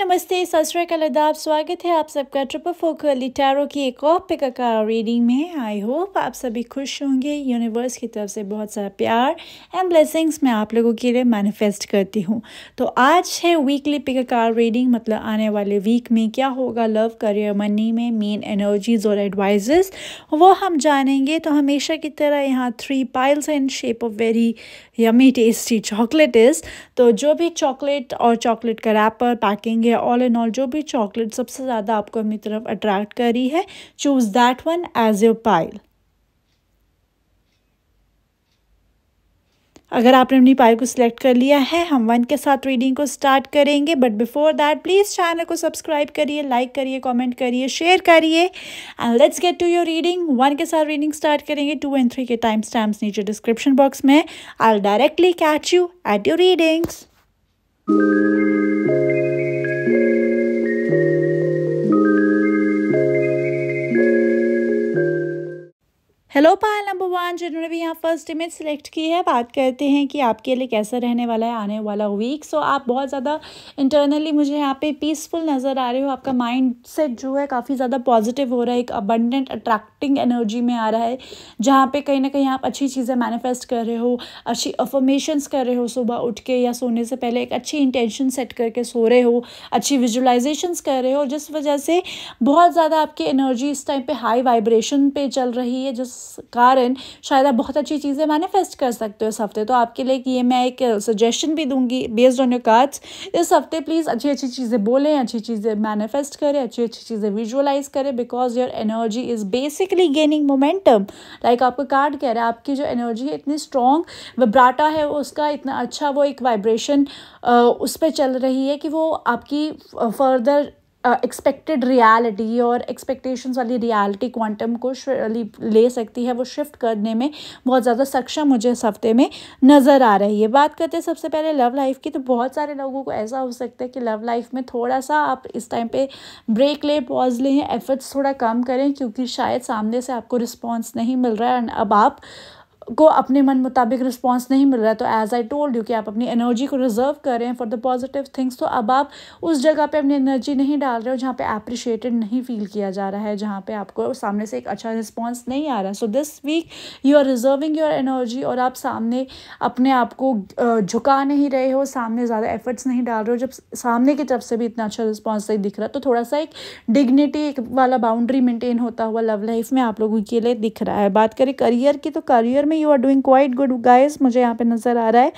नमस्ते सतरकाल आदाब स्वागत है आप सबका ट्रिपल फोक लिटारो की एक और का रीडिंग में आई होप आप सभी खुश होंगे यूनिवर्स की तरफ से बहुत सारा प्यार एंड ब्लेसिंग्स मैं आप लोगों के लिए मैनिफेस्ट करती हूँ तो आज है वीकली पिका रीडिंग मतलब आने वाले वीक में क्या होगा लव करियर मनी में मेन एनर्जीज और एडवाइजेस वो हम जानेंगे तो हमेशा की तरह यहाँ three piles and shape of very yummy tasty chocolate is तो जो भी चॉकलेट और चॉकलेट का रैपर पैकिंग ये ऑल एंड ऑल जो भी चॉकलेट सबसे ज़्यादा आपको अपनी तरफ अट्रैक्ट कर रही है choose that one as your pile अगर आपने अपनी पाइल को सिलेक्ट कर लिया है हम वन के साथ रीडिंग को स्टार्ट करेंगे but before that please channel को सब्सक्राइब करिए लाइक करिए कमेंट करिए शेयर करिए and let's get to your reading one के साथ रीडिंग स्टार्ट करेंगे टू एंड थ्री के टाइम स्टैम्प्स नीचे डिस्क्रिप्शन बॉक्स में I directly catch you at your readings hello pile number one जिन्होंने भी यहाँ फर्स्ट इमेज सेलेक्ट की है बात करते हैं कि आपके लिए कैसा रहने वाला है आने वाला वीक सो so, आप बहुत ज़्यादा इंटरनली मुझे यहाँ पे पीसफुल नज़र आ रहे हो आपका माइंड सेट जो है काफ़ी ज़्यादा पॉजिटिव हो रहा है एक अबंडेंट अट्रैक्ट अट्रैक्टिंग एनर्जी में आ रहा है जहाँ पे कहीं ना कहीं आप अच्छी चीज़ें मैनिफेस्ट कर रहे हो अच्छी अफर्मेशंस कर रहे हो सुबह उठ के या सोने से पहले एक अच्छी इंटेंशन सेट करके सो रहे हो अच्छी विजुलाइजेशंस कर रहे हो जिस वजह से बहुत ज़्यादा आपकी एनर्जी इस टाइम पर हाई वाइब्रेशन पर चल रही है जिस कारण शायद आप बहुत अच्छी चीज़ें मैनिफेस्ट कर सकते हो इस हफ्ते तो आपके लिए ये मैं एक सजेशन भी दूंगी बेस्ड ऑन योर कार्ड्स इस हफ्ते प्लीज़ अच्छी अच्छी चीज़ें बोलें अच्छी चीज़ें मैनिफेस्ट करें अच्छी अच्छी चीज़ें विजुअलाइज करें because your energy is basic automatically gaining momentum like आपका कार्ड कह रहा है आपकी जो एनर्जी है इतनी स्ट्रॉन्ग वब्राटा है उसका इतना अच्छा वो एक वाइब्रेशन उस पर चल रही है कि वो आपकी फर्दर एक्सपेक्टेड uh, रियलिटी और एक्सपेक्टेशंस वाली रियलिटी क्वांटम को ले सकती है वो शिफ्ट करने में बहुत ज़्यादा सक्षम मुझे इस हफ्ते में नज़र आ रही है बात करते हैं सबसे पहले लव लाइफ की तो बहुत सारे लोगों को ऐसा हो सकता है कि लव लाइफ में थोड़ा सा आप इस टाइम पे ब्रेक लें पॉज लें एफर्ट्स थोड़ा कम करें क्योंकि शायद सामने से आपको रिस्पॉन्स नहीं मिल रहा है एंड अब आप को अपने मन मुताबिक रिस्पॉन्स नहीं मिल रहा है तो एज़ आई टोल्ड यू कि आप अपनी एनर्जी को रिजर्व करें फॉर द पॉजिटिव थिंग्स तो अब आप उस जगह पे अपनी एनर्जी नहीं डाल रहे हो जहाँ पे अप्रिशिएटेड नहीं फील किया जा रहा है जहाँ पे आपको सामने से एक अच्छा रिस्पॉन्स नहीं आ रहा so this week you are reserving your energy और आप सामने अपने आप को झुका नहीं रहे हो सामने ज़्यादा एफर्ट्स नहीं डाल रहे हो जब सामने की तरफ से भी इतना अच्छा रिस्पॉन्स नहीं दिख रहा तो थोड़ा सा एक डिग्निटी वाला बाउंड्री मेंटेन होता हुआ लव लाइफ में आप लोगों के लिए दिख रहा है बात करें करियर की तो करियर में you are doing quite good guys मुझे यहाँ पे नज़र आ रहा है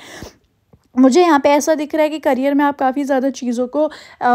मुझे यहाँ पे ऐसा दिख रहा है कि करियर में आप काफ़ी ज़्यादा चीज़ों को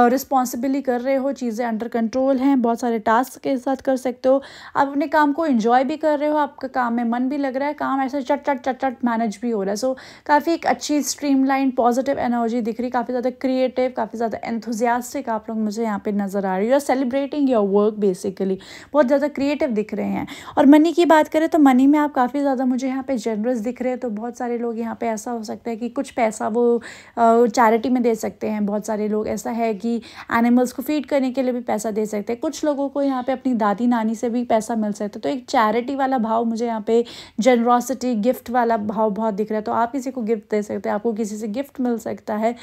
रिस्पॉन्सिबिली कर रहे हो चीज़ें अंडर कंट्रोल हैं बहुत सारे टास्क के साथ कर सकते हो आप अपने काम को इन्जॉय भी कर रहे हो आपका काम में मन भी लग रहा है काम ऐसा चट चट चट चट मैनेज भी हो रहा है सो काफ़ी एक अच्छी स्ट्रीम पॉजिटिव एनर्जी दिख रही काफ़ी ज़्यादा क्रिएटिव काफ़ी ज़्यादा एंथुजियास्टिक आप लोग मुझे यहाँ पर नज़र आ रही है सेलिब्रेटिंग योर वर्क बेसिकली बहुत ज़्यादा क्रिएटिव दिख रहे हैं और मनी की बात करें तो मनी में आप काफ़ी ज़्यादा मुझे यहाँ पर जनरस दिख रहे हैं तो बहुत सारे लोग यहाँ पर ऐसा हो सकता है कि कुछ पैसा वो चैरिटी में दे सकते हैं बहुत सारे लोग ऐसा है कि एनिमल्स को फीड करने के लिए भी पैसा दे सकते हैं कुछ लोगों को यहाँ पे अपनी दादी नानी से भी पैसा मिल सकता है तो एक चैरिटी वाला भाव मुझे यहाँ पे जनरॉसिटी गिफ्ट वाला भाव बहुत दिख रहा है तो आप किसी को गिफ्ट दे सकते हैं आपको किसी से गिफ्ट मिल सकता है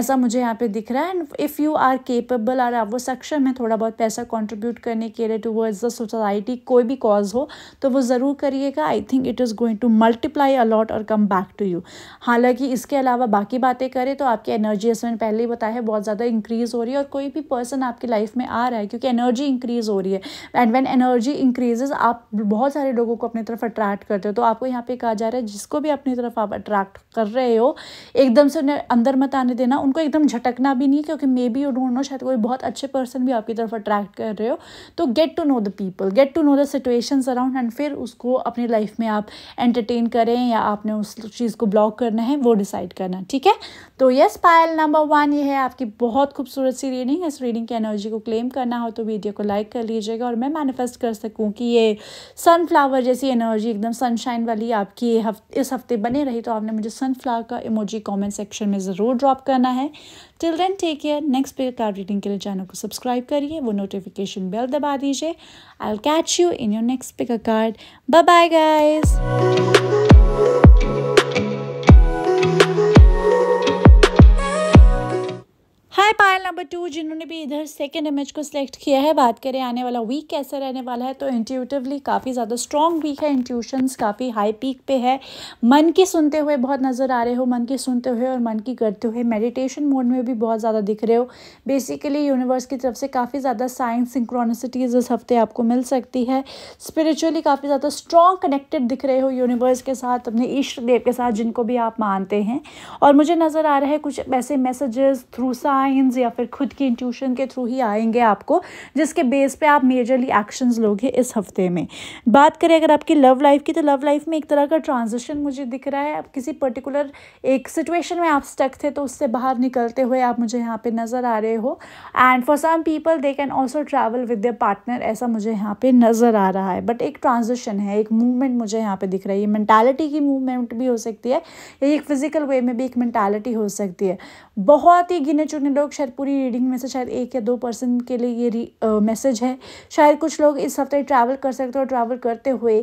ऐसा मुझे यहाँ पर दिख रहा है and if you are capable और आप वो सक्षम है थोड़ा बहुत पैसा कॉन्ट्रीब्यूट करने के लिए टूवर्ड्स द सोसाइटी कोई भी कॉज हो तो वो ज़रूर करिएगा I think it is going to multiply a lot और कम बैक टू यू हालांकि इसके अलावा बाकी बातें करें तो आपकी एनर्जी जैसे मैंने पहले ही बताया है बहुत ज़्यादा इंक्रीज़ हो रही है और कोई भी पर्सन आपकी लाइफ में आ रहा है क्योंकि एनर्जी इंक्रीज़ हो रही है एंड वैन एनर्जी इंक्रीजेज आप बहुत सारे लोगों को अपनी तरफ अट्रैक्ट करते हो तो आपको यहाँ पे कहा जा रहा है जिसको भी अपनी तरफ आप अट्रैक्ट कर रहे हो एकदम से उन्हें अंदर मत आने देना उनको एकदम झटकना भी नहीं क्योंकि maybe you don't know शायद कोई बहुत अच्छे पर्सन भी आपकी तरफ अट्रैक्ट कर रहे हो तो get to know the people get to know the situation around and फिर उसको अपनी लाइफ में आप एंटरटेन करें या आपने उस चीज़ को ब्लॉक करना है वो डिसाइड करना है करना ठीक है तो यस पायल नंबर वन ये है आपकी बहुत खूबसूरत सी रीडिंग इस रीडिंग की एनर्जी को क्लेम करना हो तो वीडियो को लाइक कर लीजिएगा और मैं मैनिफेस्ट कर सकूँ कि ये सनफ्लावर जैसी एनर्जी एकदम सनशाइन वाली आपकी हफ्ते इस हफ्ते बने रही तो आपने मुझे सनफ्लावर का इमोजी कॉमेंट सेक्शन में ज़रूर ड्रॉप करना है till then take care next पे कार्ड रीडिंग के लिए चैनल को सब्सक्राइब करिए वो नोटिफिकेशन बेल दबा दीजिए I will catch you in your next पे card bye bye guys number two जिन्होंने भी इधर सेकेंड इमेज को सिलेक्ट किया है बात करें आने वाला वीक कैसे रहने वाला है तो इंट्यूटिवली काफ़ी ज़्यादा स्ट्रॉन्ग वीक है इंट्यूशंस काफ़ी हाई पीक पे है मन की सुनते हुए बहुत नज़र आ रहे हो मन की सुनते हुए और मन की करते हुए मेडिटेशन मोड में भी बहुत ज़्यादा दिख रहे हो बेसिकली यूनिवर्स की तरफ से काफ़ी ज़्यादा साइंस सिंक्रोनिसिटीज़ इस हफ्ते आपको मिल सकती है स्परिचुअली काफ़ी ज़्यादा स्ट्रॉन्ग कनेक्टेड दिख रहे हो यूनिवर्स के साथ अपने ईश्वर देव के साथ जिनको भी आप मानते हैं और मुझे नज़र आ रहा है कुछ ऐसे मैसेजेस थ्रू साइंस या फिर खुद की इंट्यूशन के थ्रू ही आएंगे आपको जिसके बेस पे आप मेजरली एक्शंस लोगे इस हफ्ते में बात करें अगर आपकी लव लाइफ की तो लव लाइफ में एक तरह का ट्रांजिशन मुझे दिख रहा है आप किसी पर्टिकुलर एक सिचुएशन में आप स्टक थे तो उससे बाहर निकलते हुए आप मुझे यहाँ पर नज़र आ रहे हो and for some people they can also travel with their partner ऐसा मुझे यहाँ पर नज़र आ रहा है बट एक ट्रांजिशन है एक मूवमेंट मुझे यहाँ पर दिख रही है मैंटालिटी की मूवमेंट भी हो सकती है या एक फिजिकल वे में भी एक मैंटालिटी हो सकती है बहुत ही गिने चुने लोग शायद पूरी रीडिंग में से शायद एक या दो पर्सन के लिए ये मैसेज है शायद कुछ लोग इस हफ्ते ट्रैवल कर सकते हो ट्रैवल करते हुए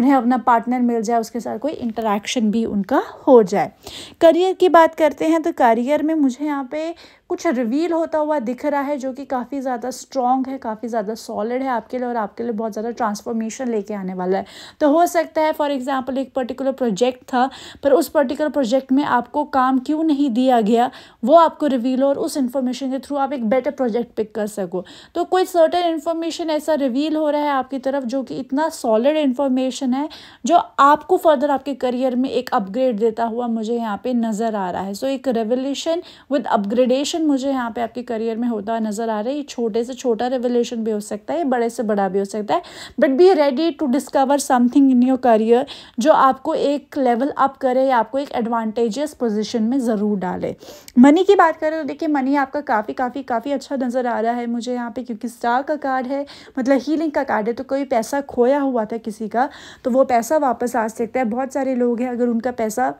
उन्हें अपना पार्टनर मिल जाए उसके साथ कोई इंटरेक्शन भी उनका हो जाए करियर की बात करते हैं तो करियर में मुझे यहाँ पे कुछ रिवील होता हुआ दिख रहा है जो कि काफ़ी ज़्यादा स्ट्रॉन्ग है काफ़ी ज़्यादा सॉलिड है आपके लिए और आपके लिए बहुत ज़्यादा ट्रांसफॉर्मेशन लेके आने वाला है तो हो सकता है फॉर एग्ज़ाम्पल एक पर्टिकुलर प्रोजेक्ट था पर उस पर्टिकुलर प्रोजेक्ट में आपको काम क्यों नहीं दिया गया वो आपको रिवील हो और उस इन्फॉर्मेशन के थ्रू आप एक बेटर प्रोजेक्ट पिक कर सको तो कोई सर्टन इन्फॉर्मेशन ऐसा रिवील हो रहा है आपकी तरफ जो कि इतना सॉलिड इन्फॉर्मेशन है जो आपको फर्दर आपके करियर में एक अपग्रेड देता हुआ मुझे यहाँ पे नज़र आ रहा है सो so, एक रेवोल्यूशन विद अपग्रेडेशन रेवोल्यूशन मुझे यहाँ पे आपके करियर में होता नज़र आ रहा है ये छोटे से छोटा रेवोल्यूशन भी हो सकता है बड़े से बड़ा भी हो सकता है but be ready to discover something in your career जो आपको एक लेवल अप करे या आपको एक एडवांटेजियस पोजिशन में ज़रूर डाले मनी की बात करें तो देखिए मनी आपका काफ़ी काफ़ी काफ़ी अच्छा नज़र आ रहा है मुझे यहाँ पे क्योंकि स्टार का कार्ड है मतलब हीलिंग का कार्ड है तो कोई पैसा खोया हुआ था किसी का तो वो पैसा वापस आ सकता है बहुत सारे लोग हैं अगर उनका पैसा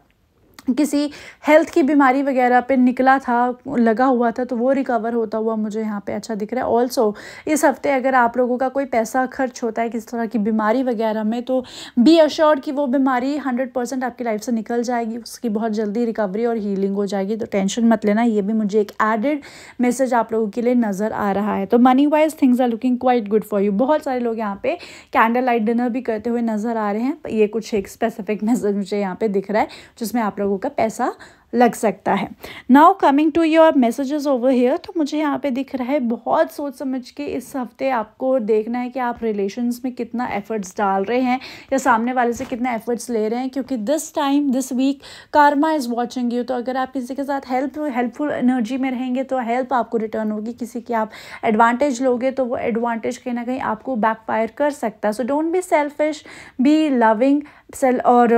किसी हेल्थ की बीमारी वगैरह पे निकला था लगा हुआ था तो वो रिकवर होता हुआ मुझे यहाँ पे अच्छा दिख रहा है ऑल्सो इस हफ्ते अगर आप लोगों का कोई पैसा खर्च होता है किसी तरह की बीमारी वगैरह में तो बी अश्योर्ड कि वो बीमारी हंड्रेड परसेंट आपकी लाइफ से निकल जाएगी उसकी बहुत जल्दी रिकवरी और हीलिंग हो जाएगी तो टेंशन मत लेना ये भी मुझे एक एडेड मैसेज आप लोगों के लिए नज़र आ रहा है तो money wise things are looking quite good for you बहुत सारे लोग यहाँ पे कैंडल लाइट डिनर भी करते हुए नज़र आ रहे हैं ये कुछ एक स्पेसिफिक मैसेज मुझे यहाँ पर दिख रहा है जिसमें आप लोगों लोगों का पैसा लग सकता है now coming to your messages over here तो मुझे यहाँ पे दिख रहा है बहुत सोच समझ के इस हफ्ते आपको देखना है कि आप रिलेशन में कितना एफर्ट्स डाल रहे हैं या सामने वाले से कितना एफर्ट्स ले रहे हैं क्योंकि this time this week karma is watching you तो अगर आप किसी के साथ हेल्प हेल्पफुल एनर्जी में रहेंगे तो हेल्प आपको रिटर्न होगी किसी की आप एडवांटेज लोगे तो वो एडवांटेज कहीं ना कहीं आपको बैकफायर कर सकता है so don't be selfish be loving sell और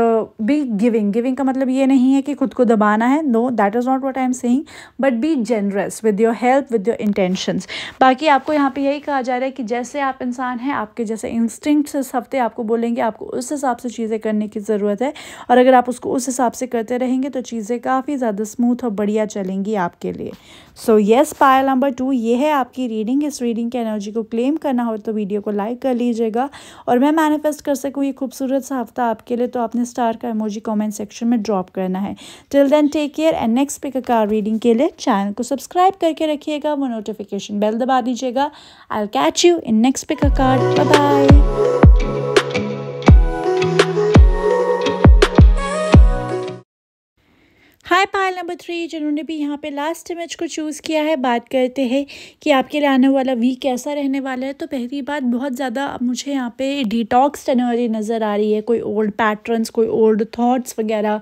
बी गिविंग गिविंग का मतलब ये नहीं है कि खुद को दबाना है no that is not what I am saying but be generous with your help with your intentions बाकी आपको यहाँ पे यही कहा जा रहा है कि जैसे आप इंसान हैं आपके जैसे इंस्टिंक्ट इस हफ्ते आपको बोलेंगे आपको उस हिसाब से चीज़ें करने की ज़रूरत है और अगर आप उसको उस हिसाब से करते रहेंगे तो चीज़ें काफ़ी ज़्यादा स्मूथ और बढ़िया चलेंगी आपके लिए so yes pile number two ये है आपकी रीडिंग इस रीडिंग की एनर्जी को क्लेम करना हो तो वीडियो को लाइक कर लीजिएगा और मैं मैनिफेस्ट कर सकूँ ये खूबसूरत सा हफ्ता आपके लिए तो आपने स्टार का इमोजी कमेंट सेक्शन में ड्रॉप करना है till then take care and next pick card reading के लिए चैनल को सब्सक्राइब करके रखिएगा वो नोटिफिकेशन बेल दबा दीजिएगा I catch you in next pick card bye hi pile number three जिन्होंने भी यहाँ पे लास्ट इमेज को चूज़ किया है बात करते हैं कि आपके लिए आने वाला वीक कैसा रहने वाला है तो पहली बात बहुत ज़्यादा मुझे यहाँ पे डिटॉक्स वाली नज़र आ रही है कोई ओल्ड पैटर्न्स कोई ओल्ड थाट्स वगैरह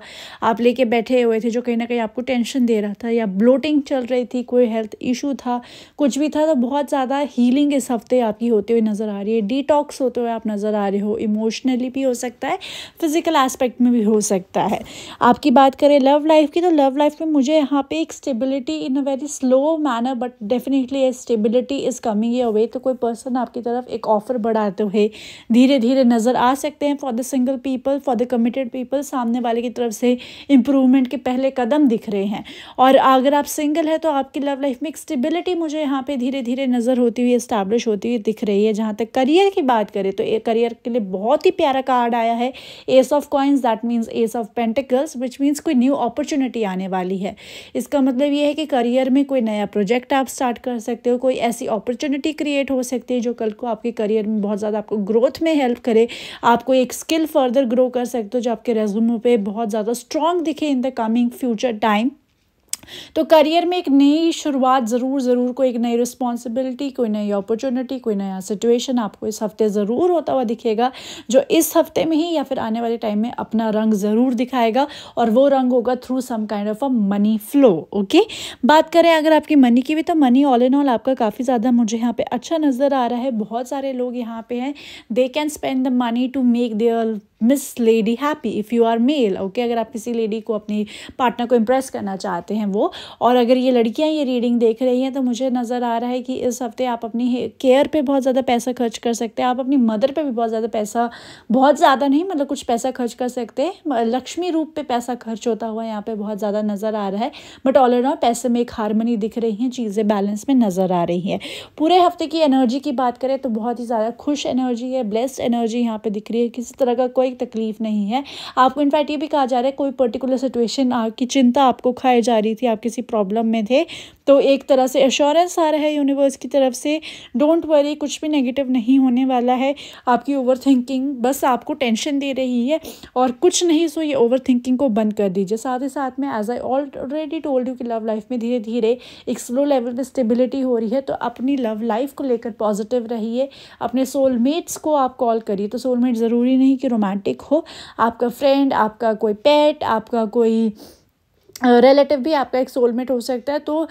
आप लेके बैठे हुए थे जो कहीं ना कहीं आपको टेंशन दे रहा था या ब्लोटिंग चल रही थी कोई हेल्थ इशू था कुछ भी था तो बहुत ज़्यादा हीलिंग इस हफ्ते आपकी होती हुई नज़र आ रही है डिटॉक्स होते हुए आप नज़र आ रहे हो इमोशनली भी हो सकता है फिजिकल एस्पेक्ट में भी हो सकता है आपकी बात करें लव लाइफ की तो नो लव लाइफ में मुझे यहाँ पे एक stability in a very slow manner but definitely a stability is coming your तो कोई पर्सन आपकी तरफ एक ऑफर बढ़ाते हुए धीरे धीरे नज़र आ सकते हैं for the single people for the committed people सामने वाले की तरफ से इम्प्रूवमेंट के पहले कदम दिख रहे हैं और अगर आप सिंगल है तो आपकी लव लाइफ में एक स्टेबिलिटी मुझे यहाँ पर धीरे धीरे नज़र होती हुई इस्टेब्लिश होती हुई दिख रही है जहाँ तक करियर की बात करें तो करियर के लिए बहुत ही प्यारा कार्ड आया है ace of coins that means ace of pentacles which means कोई न्यू अपॉर्चुनिटी अपॉर्चुनिटी आने वाली है इसका मतलब ये है कि करियर में कोई नया प्रोजेक्ट आप स्टार्ट कर सकते हो कोई ऐसी अपॉर्चुनिटी क्रिएट हो सकती है जो कल को आपके करियर में बहुत ज़्यादा आपको ग्रोथ में हेल्प करे आपको एक स्किल फर्दर ग्रो कर सकते हो जो आपके रेजूमो पे बहुत ज़्यादा स्ट्रॉन्ग दिखे in the coming future time तो करियर में एक नई शुरुआत ज़रूर ज़रूर कोई एक नई रिस्पॉन्सिबिलिटी कोई नई अपॉर्चुनिटी कोई नया सिचुएशन आपको इस हफ्ते ज़रूर होता हुआ दिखेगा जो इस हफ्ते में ही या फिर आने वाले टाइम में अपना रंग ज़रूर दिखाएगा और वो रंग होगा through some kind of a money flow okay बात करें अगर आपकी मनी की भी तो मनी ऑल एंड ऑल आपका काफ़ी ज़्यादा मुझे यहाँ पे अच्छा नज़र आ रहा है बहुत सारे लोग यहाँ पे हैं they can spend the money to make their miss lady happy if you are male okay अगर आप किसी लेडी को अपनी पार्टनर को इम्प्रेस करना चाहते हैं वो और अगर ये लड़कियाँ ये रीडिंग देख रही हैं तो मुझे नज़र आ रहा है कि इस हफ्ते आप अपनी केयर पे बहुत ज़्यादा पैसा खर्च कर सकते हैं आप अपनी मदर पे भी बहुत ज़्यादा पैसा बहुत ज़्यादा नहीं मतलब कुछ पैसा खर्च कर सकते हैं लक्ष्मी रूप पर पैसा खर्च होता हुआ यहाँ पर बहुत ज़्यादा नज़र आ रहा है बट ऑल एंड ऑल पैसे में एक हारमोनी दिख रही है चीज़ें बैलेंस में नज़र आ रही हैं पूरे हफ्ते की एनर्जी की बात करें तो बहुत ही ज़्यादा खुश एनर्जी है ब्लेस्ड एनर्जी यहाँ पर दिख रही है किसी तरह का कोई तकलीफ नहीं है आपको इनफैक्ट ये भी कहा जा रहा है कोई पर्टिकुलर सिचुएशन की चिंता आपको खाई जा रही थी थी आप किसी प्रॉब्लम में थे तो एक तरह से एश्योरेंस आ रहा है यूनिवर्स की तरफ से डोंट वरी कुछ भी नेगेटिव नहीं होने वाला है आपकी ओवर थिंकिंग बस आपको टेंशन दे रही है और कुछ नहीं सो ये ओवर थिंकिंग को बंद कर दीजिए साथ ही साथ में as I already told you कि लव लाइफ में धीरे धीरे एक स्लो लेवल पर स्टेबिलिटी हो रही है तो अपनी लव लाइफ को लेकर पॉजिटिव रहिए अपने सोलमेट्स को आप कॉल करिए तो सोलमेट ज़रूरी नहीं कि रोमांटिक हो आपका फ्रेंड आपका कोई पेट आपका कोई रिलेटिव भी आपका एक सोलमेट हो सकता है तो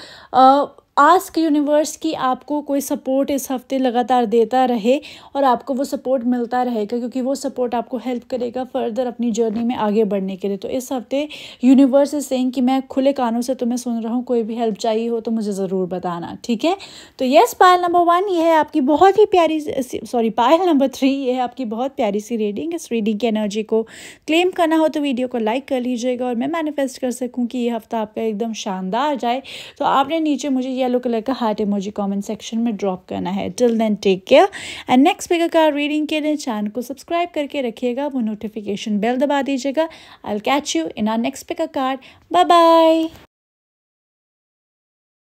आस्क यूनिवर्स की आपको कोई सपोर्ट इस हफ्ते लगातार देता रहे और आपको वो सपोर्ट मिलता रहेगा क्योंकि वो सपोर्ट आपको हेल्प करेगा फर्दर अपनी जर्नी में आगे बढ़ने के लिए तो इस हफ्ते यूनिवर्स इज सेइंग कि मैं खुले कानों से तुम्हें सुन रहा हूँ कोई भी हेल्प चाहिए हो तो मुझे ज़रूर बताना ठीक है तो येस पायल नंबर वन ये है आपकी बहुत ही प्यारी सॉरी पायल नंबर थ्री ये है आपकी बहुत प्यारी सी रीडिंग इस रीडिंग की एनर्जी को क्लेम करना हो तो वीडियो को लाइक कर लीजिएगा और मैं मैनिफेस्ट कर सकूँ कि ये हफ्ता आपका एकदम शानदार जाए तो आपने नीचे मुझे ये येलो कलर का हार्ट इमोजी कमेंट सेक्शन में ड्रॉप करना है till then take care and next pick a का रीडिंग के लिए चैनल को सब्सक्राइब करके रखिएगा वो नोटिफिकेशन बेल दबा दीजिएगा I catch you in our next pick a card bye bye